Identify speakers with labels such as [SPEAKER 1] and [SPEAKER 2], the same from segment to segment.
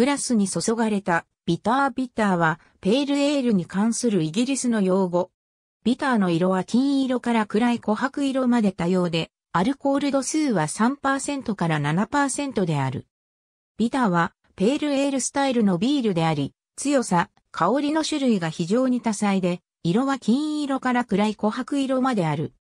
[SPEAKER 1] グラスに注がれたビタービターはペールエールに関するイギリスの用語。ビターの色は金色から暗い琥珀色まで多様で、アルコール度数は3%から7%である。ビターはペールエールスタイルのビールであり、強さ、香りの種類が非常に多彩で、色は金色から暗い琥珀色まである。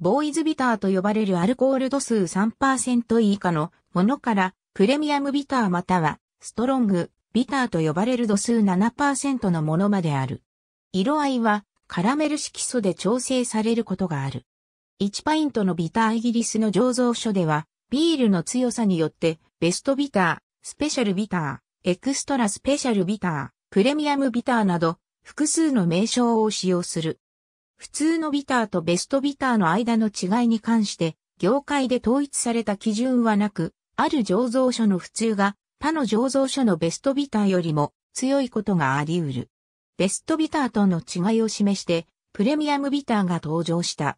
[SPEAKER 1] ボーイズビターと呼ばれるアルコール度数3%以下のものからプレミアムビターまたはストロング、ビターと呼ばれる度数7%のものまである。色合いはカラメル色素で調整されることがある。1パイントのビターイギリスの醸造所では、ビールの強さによって、ベストビター、スペシャルビター、エクストラスペシャルビター、プレミアムビターなど、複数の名称を使用する。普通のビターとベストビターの間の違いに関して、業界で統一された基準はなく、ある醸造所の普通が他の醸造所のベストビターよりも強いことがあり得る。ベストビターとの違いを示して、プレミアムビターが登場した。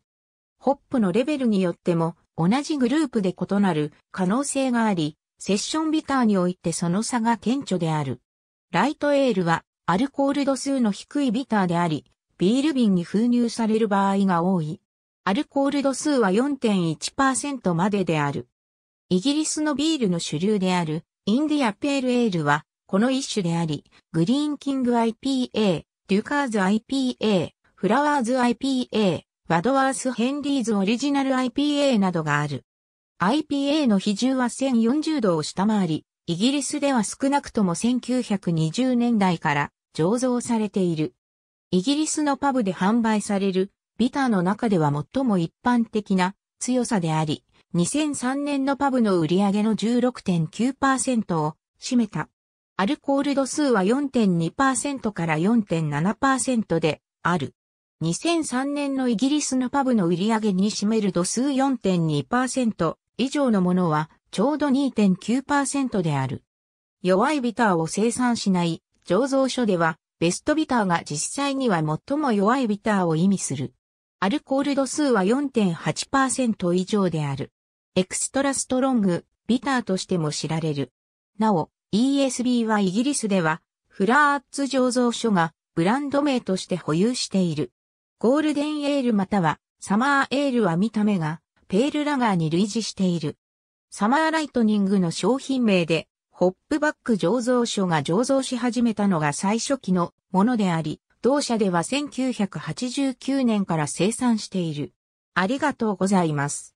[SPEAKER 1] ホップのレベルによっても同じグループで異なる可能性があり、セッションビターにおいてその差が顕著である。ライトエールはアルコール度数の低いビターであり、ビール瓶に封入される場合が多い。アルコール度数は4.1%までである。イギリスのビールの主流であるインディアペールエールは、この一種であり、グリーンキング IPA、デュカーズ IPA、フラワーズ IPA、ワドワース・ヘンリーズオリジナル IPA などがある。IPA の比重は1040度を下回り、イギリスでは少なくとも1920年代から醸造されている。イギリスのパブで販売されるビターの中では最も一般的な強さであり、2003年のパブの売上の16.9%を占めた。アルコール度数は4.2%から4.7%である。2003年のイギリスのパブの売上に占める度数4.2%以上のものはちょうど2.9%である。弱いビターを生産しない醸造所ではベストビターが実際には最も弱いビターを意味する。アルコール度数は4.8%以上である。エクストラストロング、ビターとしても知られる。なお、ESB はイギリスでは、フラーッツ醸造所がブランド名として保有している。ゴールデンエールまたはサマーエールは見た目がペールラガーに類似している。サマーライトニングの商品名で、ホップバック醸造所が醸造し始めたのが最初期のものであり、同社では1989年から生産している。ありがとうございます。